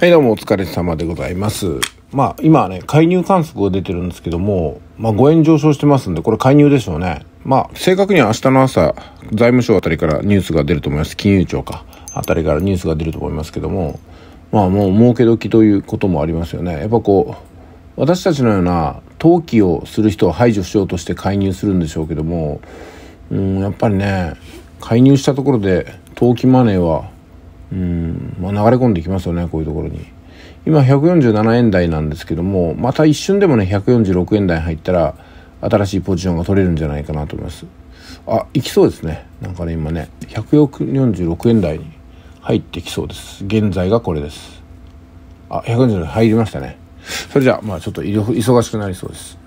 はい、どうもお疲れ様でございます。まあ、今ね、介入観測が出てるんですけども、まあ、5円上昇してますんで、これ介入でしょうね。まあ、正確には明日の朝、財務省あたりからニュースが出ると思います。金融庁か、あたりからニュースが出ると思いますけども、まあ、もう儲け時ということもありますよね。やっぱこう、私たちのような投機をする人を排除しようとして介入するんでしょうけども、うん、やっぱりね、介入したところで投機マネーはうん、まあ、流れ込んできますよねこういうところに今147円台なんですけどもまた一瞬でもね146円台入ったら新しいポジションが取れるんじゃないかなと思いますあ行きそうですねなんかね今ね146円台に入ってきそうです現在がこれですあ146入りましたねそれじゃあまあちょっと忙しくなりそうです